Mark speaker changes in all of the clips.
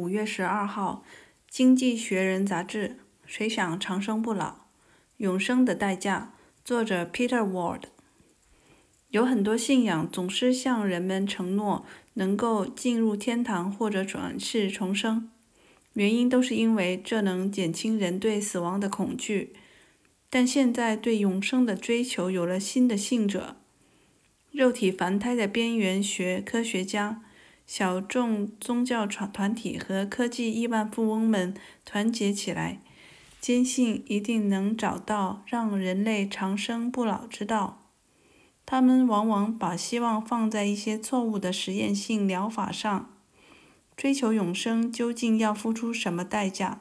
Speaker 1: 五月十二号，《经济学人》杂志，谁想长生不老？永生的代价。作者：Peter Ward。有很多信仰总是向人们承诺能够进入天堂或者转世重生，原因都是因为这能减轻人对死亡的恐惧。但现在对永生的追求有了新的信者——肉体凡胎的边缘学科学家。小众宗教团团体和科技亿万富翁们团结起来，坚信一定能找到让人类长生不老之道。他们往往把希望放在一些错误的实验性疗法上。追求永生究竟要付出什么代价？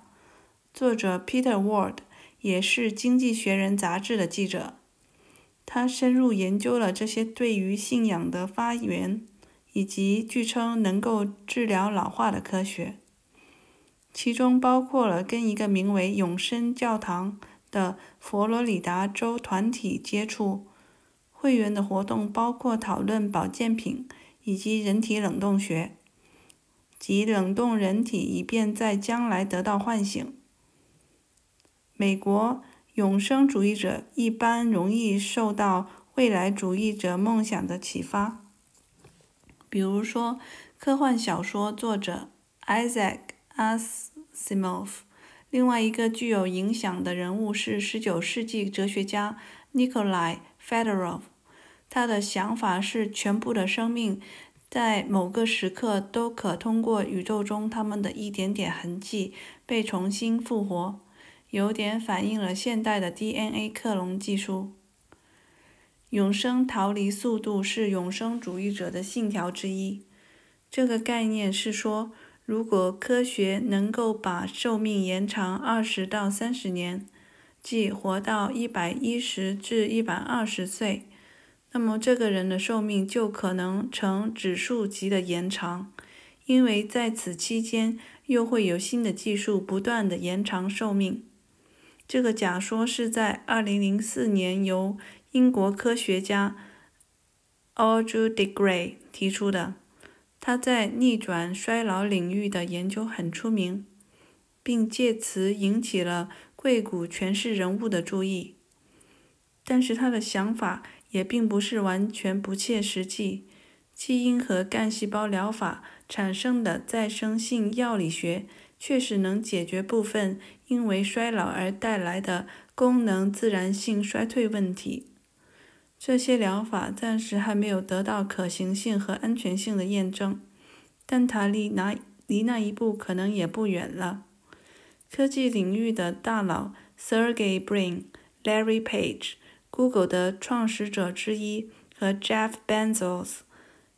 Speaker 1: 作者 Peter Ward 也是《经济学人》杂志的记者，他深入研究了这些对于信仰的发源。以及据称能够治疗老化的科学，其中包括了跟一个名为“永生教堂”的佛罗里达州团体接触。会员的活动包括讨论保健品以及人体冷冻学，即冷冻人体以便在将来得到唤醒。美国永生主义者一般容易受到未来主义者梦想的启发。比如说，科幻小说作者 Isaac Asimov。另外一个具有影响的人物是十九世纪哲学家 Nikolai Fedorov。他的想法是，全部的生命在某个时刻都可通过宇宙中他们的一点点痕迹被重新复活，有点反映了现代的 DNA 克隆技术。永生逃离速度是永生主义者的信条之一。这个概念是说，如果科学能够把寿命延长二十到三十年，即活到一百一十至一百二十岁，那么这个人的寿命就可能呈指数级的延长，因为在此期间又会有新的技术不断的延长寿命。这个假说是在二零零四年由。英国科学家 Aldo De Grey 提出的，他在逆转衰老领域的研究很出名，并借此引起了硅谷诠释人物的注意。但是他的想法也并不是完全不切实际。基因和干细胞疗法产生的再生性药理学确实能解决部分因为衰老而带来的功能自然性衰退问题。这些疗法暂时还没有得到可行性和安全性的验证，但它离那离那一步可能也不远了。科技领域的大佬 Sergey Brin、Larry Page、Google 的创始者之一和 Jeff Bezos、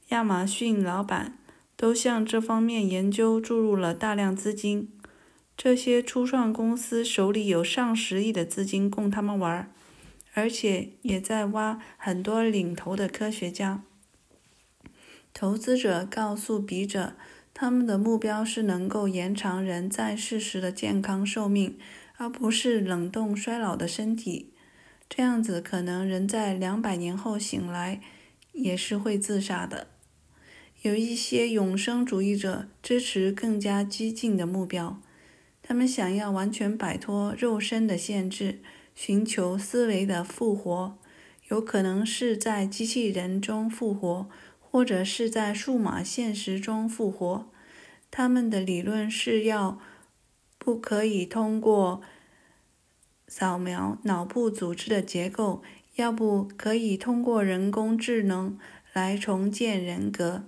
Speaker 1: 亚马逊老板都向这方面研究注入了大量资金。这些初创公司手里有上十亿的资金供他们玩。而且也在挖很多领头的科学家。投资者告诉笔者，他们的目标是能够延长人在世时的健康寿命，而不是冷冻衰老的身体。这样子，可能人在两百年后醒来也是会自杀的。有一些永生主义者支持更加激进的目标，他们想要完全摆脱肉身的限制。寻求思维的复活，有可能是在机器人中复活，或者是在数码现实中复活。他们的理论是要不可以通过扫描脑部组织的结构，要不可以通过人工智能来重建人格。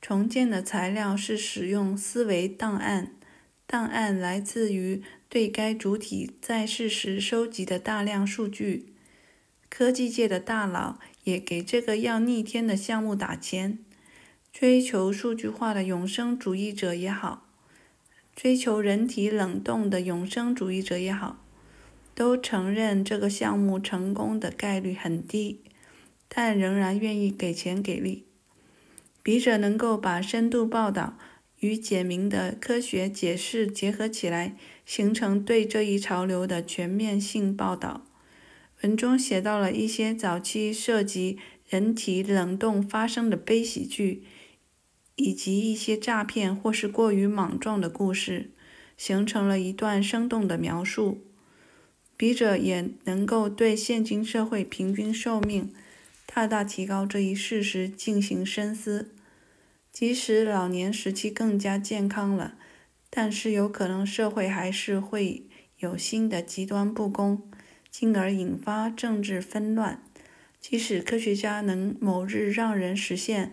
Speaker 1: 重建的材料是使用思维档案。档案来自于对该主体在世时收集的大量数据。科技界的大佬也给这个要逆天的项目打钱。追求数据化的永生主义者也好，追求人体冷冻的永生主义者也好，都承认这个项目成功的概率很低，但仍然愿意给钱给力。笔者能够把深度报道。与简明的科学解释结合起来，形成对这一潮流的全面性报道。文中写到了一些早期涉及人体冷冻发生的悲喜剧，以及一些诈骗或是过于莽撞的故事，形成了一段生动的描述。笔者也能够对现今社会平均寿命大大提高这一事实进行深思。即使老年时期更加健康了，但是有可能社会还是会有新的极端不公，进而引发政治纷乱。即使科学家能某日让人实现。